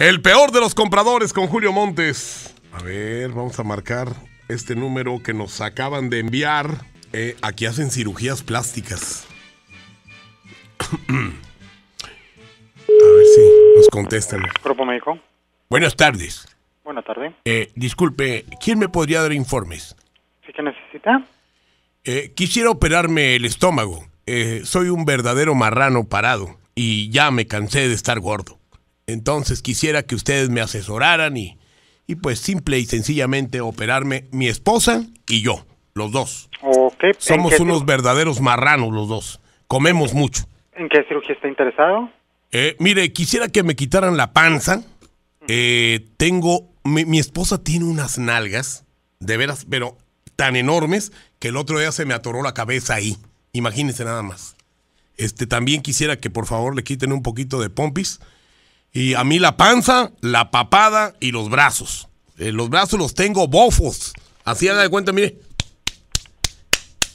El peor de los compradores con Julio Montes. A ver, vamos a marcar este número que nos acaban de enviar. Eh, aquí hacen cirugías plásticas. a ver si nos contestan. Grupo médico. Buenas tardes. Buenas tardes. Eh, disculpe, ¿quién me podría dar informes? ¿Qué necesita? Eh, quisiera operarme el estómago. soy un verdadero marrano parado y ya me cansé de estar gordo. Entonces quisiera que ustedes me asesoraran y, y pues simple y sencillamente operarme mi esposa y yo, los dos. Okay, Somos unos verdaderos marranos los dos. Comemos mucho. ¿En qué cirugía está interesado? Eh, mire, quisiera que me quitaran la panza. Eh, tengo, mi, esposa tiene unas nalgas, de veras, pero tan enormes que el otro día se me atoró la cabeza ahí. Imagínense nada más. Este, también quisiera que por favor le quiten un poquito de pompis y a mí la panza, la papada y los brazos. Eh, los brazos los tengo bofos. Así haga de cuenta, mire.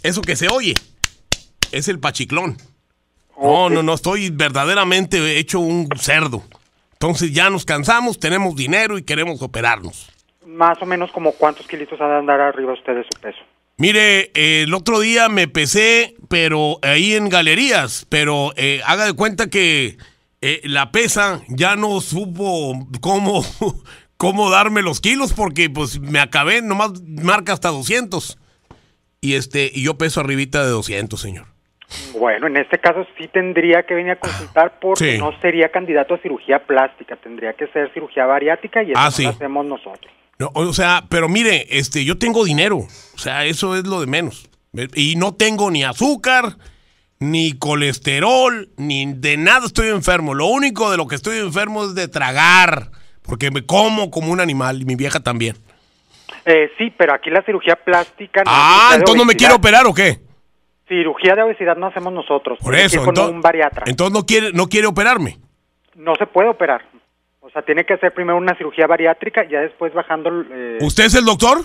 Eso que se oye es el pachiclón. No, no, no, estoy verdaderamente hecho un cerdo. Entonces ya nos cansamos, tenemos dinero y queremos operarnos. Más o menos como cuántos kilitos han de andar arriba ustedes de su peso. Mire, eh, el otro día me pesé, pero ahí en galerías, pero eh, haga de cuenta que eh, la pesa ya no supo cómo, cómo darme los kilos porque pues me acabé, nomás marca hasta 200. Y, este, y yo peso arribita de 200, señor. Bueno, en este caso sí tendría que venir a consultar ah, porque no sería candidato a cirugía plástica, tendría que ser cirugía bariátrica y eso ah, lo hacemos nosotros. o sea, pero mire, este, yo tengo dinero, o sea, eso es lo de menos. Y no tengo ni azúcar, ni colesterol, ni de nada estoy enfermo. Lo único de lo que estoy enfermo es de tragar, porque me como como un animal y mi vieja también. Eh, sí, pero aquí la cirugía plástica... No ah, entonces no me quiero operar o qué? Cirugía de obesidad no hacemos nosotros. Por eso, entonces, un bariatra. Entonces no quiere, no quiere operarme. No se puede operar. O sea, tiene que hacer primero una cirugía bariátrica y ya después bajando... Eh... ¿Usted es el doctor?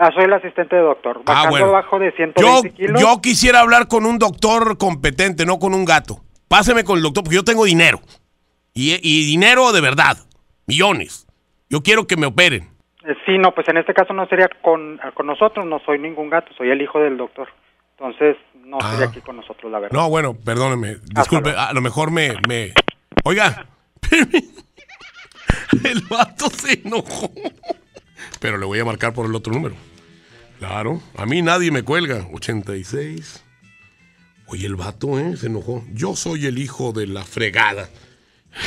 Ah, soy el asistente de doctor. Ah, Bajando bajo de 120 yo, Yo quisiera hablar con un doctor competente, no con un gato. Páseme con el doctor, porque yo tengo dinero. Y, dinero de verdad. Millones. Yo quiero que me operen. Eh, sí, no, pues en este caso no sería con, con nosotros, no soy ningún gato, soy el hijo del doctor. Entonces, no ah. sería aquí con nosotros, la verdad. No, bueno, perdóneme. Disculpe, a lo mejor me. me... Oiga, el gato se enojó pero le voy a marcar por el otro número. Claro, a mí nadie me cuelga. 86. Oye, el vato, ¿eh? Se enojó. Yo soy el hijo de la fregada.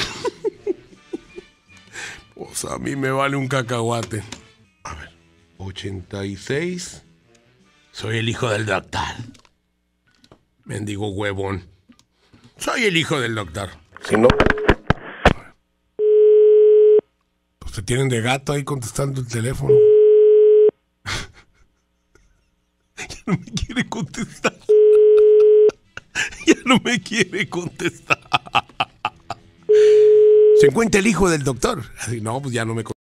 pues a mí me vale un cacahuate. A ver, 86. Soy el hijo del doctor. Mendigo huevón. Soy el hijo del doctor. Si no. tienen de gato ahí contestando el teléfono. ya no me quiere contestar. ya no me quiere contestar. Se encuentra el hijo del doctor. no, pues ya no me contesta.